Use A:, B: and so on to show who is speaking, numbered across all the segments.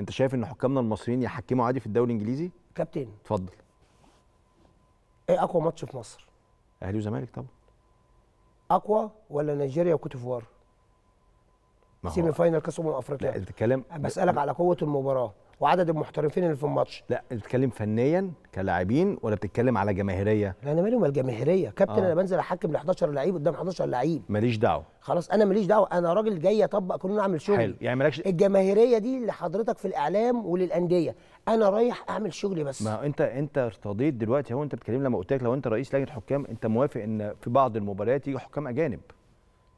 A: انت شايف ان حكامنا المصريين يحكموا عادي في الدوري الانجليزي كابتن اتفضل
B: ايه اقوى ماتش في مصر
A: اهلي وزمالك طبعا
B: اقوى ولا نيجيريا وكوتيفوار سيمي فاينل كاس امم افريقيا لا
A: الكلام بسالك على قوه المباراه وعدد المحترفين اللي في الماتش لا بتتكلم فنيا كلاعبين ولا بتتكلم على جماهيريه
B: لا انا مالي مال الجماهيريه كابتن آه. انا بنزل احكم ل 11 لعيب قدام 11 لعيب ماليش دعوه خلاص انا ماليش دعوه انا راجل جاي اطبق قانون اعمل شغل حلو يعني مالكش الجماهيريه دي لحضرتك في الاعلام وللانديه انا رايح اعمل شغلي بس ما
A: انت انت ارتضيت دلوقتي هو انت بتتكلم لما قلت لك لو انت رئيس لجنه حكام انت موافق ان في بعض المباريات يجي حكام اجانب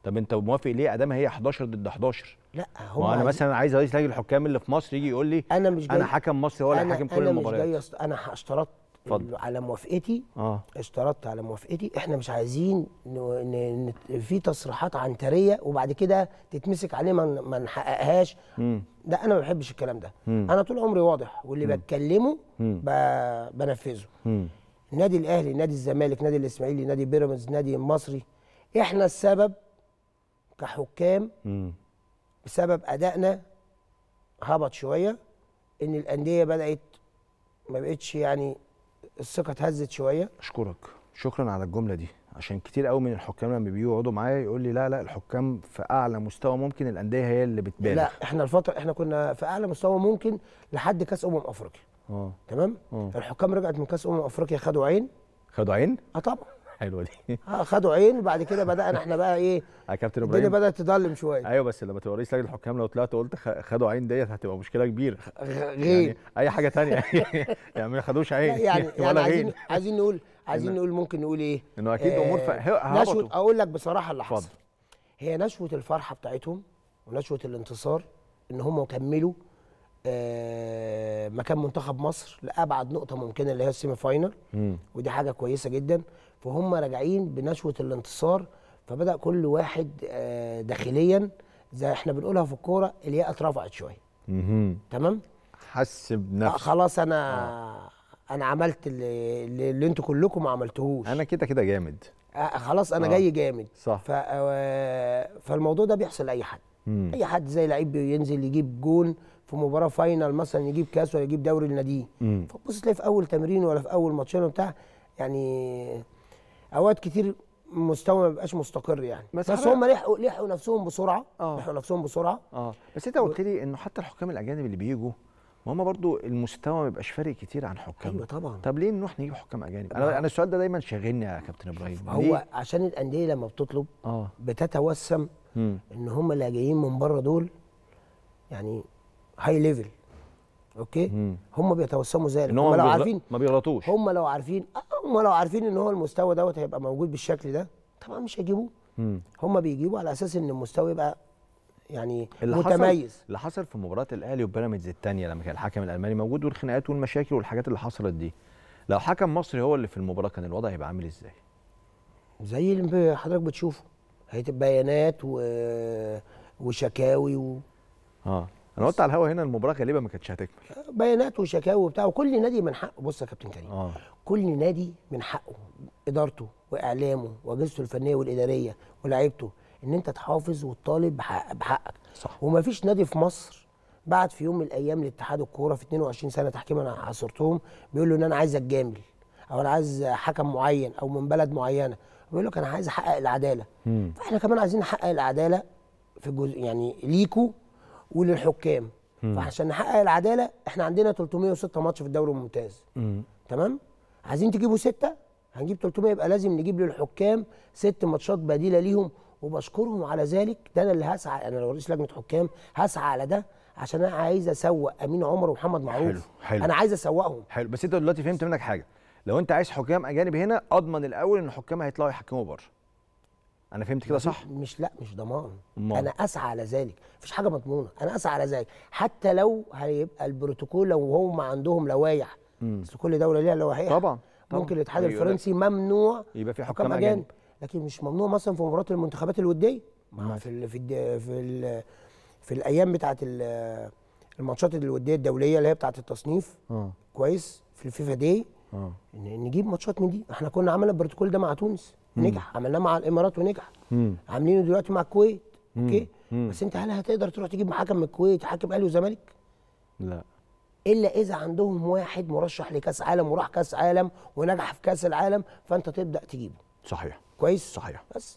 A: طب انت موافق ليه ادام هي 11 ضد 11
B: لا هو انا مثلا
A: عايز رئيس لجنه الحكام اللي في مصر يجي يقول لي انا مش جاي انا حكم مصري هو اللي حاكم كل المباريات انا مش
B: جاي انا اشترطت فضل. على موافقتي آه. اشترطت على موافقتي احنا مش عايزين ن... ن... في تصريحات عنتريه وبعد كده تتمسك عليه ما من... نحققهاش ده انا ما بحبش الكلام ده مم. انا طول عمري واضح واللي مم. بتكلمه ب... بنفذه النادي الاهلي نادي الزمالك نادي الاسماعيلي نادي بيراميدز نادي المصري احنا السبب كحكام بسبب ادائنا هبط شويه ان الانديه بدات ما بقتش يعني الثقه اتهزت شويه
A: اشكرك شكرا على الجمله دي عشان كتير قوي من الحكام لما بيقعدوا معايا يقول لي لا لا الحكام في اعلى مستوى ممكن الانديه هي اللي بتبالغ لا احنا الفتره احنا كنا في اعلى مستوى
B: ممكن لحد كاس امم افريقيا آه. تمام أوه. الحكام رجعت من كاس امم افريقيا خدوا عين
A: خدوا عين اه طبعا حلوه دي اه خدوا عين وبعد كده بدانا احنا بقى ايه يا آه، كابتن ابراهيم الدنيا بدات تضلم شويه ايوه بس لما تبقى رئيس لجنه الحكام لو طلعت وقلت خدوا عين ديت هتبقى مشكله كبيره يعني غير يعني اي حاجه ثانيه يعني ما خدوش عين يعني, يعني ولا عايزين غير. عايزين
B: نقول عايزين نقول ممكن نقول ايه انه اكيد امور آه نشوه اقول لك بصراحه اللي حصل هي نشوه الفرحه بتاعتهم ونشوه الانتصار ان هم كملوا آه، مكان منتخب مصر لابعد نقطه ممكنه اللي هي السيمي فاينل ودي حاجه كويسه جدا فهم راجعين بنشوه الانتصار فبدا كل واحد آه، داخليا زي احنا بنقولها في الكوره الياء اترفعت شويه تمام
A: حس آه، بنفسه خلاص
B: انا آه. انا عملت اللي, اللي انتوا
A: كلكم ما عملتهوش انا كده كده جامد
B: آه خلاص انا آه. جاي جامد صح فالموضوع ده بيحصل لاي حد مم. اي حد زي لعيب ينزل يجيب جون في مباراه فاينل مثلا يجيب كاس ولا يجيب دوري لناديه
A: فبص
B: تلاقي في اول تمرين ولا في اول ماتشين بتاع يعني اوقات كتير مستوى ما بيبقاش مستقر يعني بس, بس هم لحقوا
A: لحقوا نفسهم بسرعه آه. لحقوا نفسهم بسرعه اه بس انت قلت لي انه حتى الحكام الاجانب اللي بيجوا ما هم برضو المستوى ما بيبقاش فارق كتير عن حكام ايوه طبعا طب ليه نروح نجيب حكام اجانب انا انا السؤال ده دايما شاغلني يا كابتن ابراهيم هو ليه؟ عشان الانديه لما بتطلب آه. بتتوسم مم.
B: ان هم اللي جايين من بره دول يعني هاي ليفل اوكي هم بيتوسموا زي هم لو عارفين ما بيغلطوش هم لو عارفين آه، هم لو عارفين ان هو المستوى دوت هيبقى موجود بالشكل ده طبعا مش هيجيبوه هم بيجيبوا على اساس ان المستوى يبقى يعني اللي متميز حصل
A: اللي حصل في مباراه الاهلي وبيراميدز الثانيه لما كان الحكم الالماني موجود والخناقات والمشاكل والحاجات اللي حصلت دي لو حكم مصري هو اللي في المباراه كان الوضع هيبقى عامل ازاي زي اللي حضرتك بتشوفه هيتبقى بيانات و... وشكاوي و... اه انا قلت على الهوا هنا المباراه غالبا ما
B: كانتش هتكمل بيانات وشكاوي وبتاع وكل نادي من حقه بص يا كابتن كريم آه. كل نادي من حقه ادارته واعلامه واجهزته الفنيه والاداريه ولاعيبته ان انت تحافظ وتطالب بحق بحقك صح ومفيش نادي في مصر بعت في يوم من الايام لاتحاد الكوره في 22 سنه تحكيم انا عاصرتهم بيقول له ان انا عايز جامل او انا عايز حكم معين او من بلد معينه بيقول لك انا عايز احقق العداله مم. فاحنا كمان عايزين نحقق العداله في جزء يعني ليكو وللحكام فعشان نحقق العداله احنا عندنا 306 ماتش في الدوري الممتاز مم. تمام عايزين تجيبوا سته هنجيب 300 يبقى لازم نجيب للحكام ست ماتشات بديله ليهم وبشكرهم على ذلك ده انا اللي هسعى انا لو رئيس لجنه حكام هسعى على ده عشان انا عايز اسوق امين
A: عمر ومحمد معروف حلو حلو انا عايز اسوقهم حلو بس انت دلوقتي فهمت منك حاجه لو انت عايز حكام اجانب هنا اضمن الاول ان الحكام هيطلعوا يحكموا بره انا فهمت كده صح مش لا مش ضمان مم. انا اسعى على ذلك مفيش حاجه مضمونه انا اسعى على ذلك حتى لو هيبقى
B: البروتوكول لو هم عندهم لوائح بس كل دوله ليها لوائح طبعا, ممكن الاتحاد أيوة، الفرنسي ممنوع يبقى في حكام, حكام اجانب, أجانب. لكن مش ممنوع مثلا في مباراه المنتخبات الوديه ما في الـ في الـ في الـ في الايام بتاعه الماتشات الوديه الدوليه اللي هي بتاعه التصنيف م. آه. كويس في الفيفا دي م. آه. نجيب ماتشات من دي احنا كنا عملنا البروتوكول ده مع تونس نجح عملناه مع الامارات ونجح عاملينه دلوقتي مع الكويت اوكي بس انت هل هتقدر تروح تجيب حكم من الكويت حاكم اهلي وزمالك لا الا اذا عندهم واحد مرشح لكاس عالم وراح كاس عالم ونجح في كاس العالم فانت تبدا تجيبه صحيح كويس صحيح بس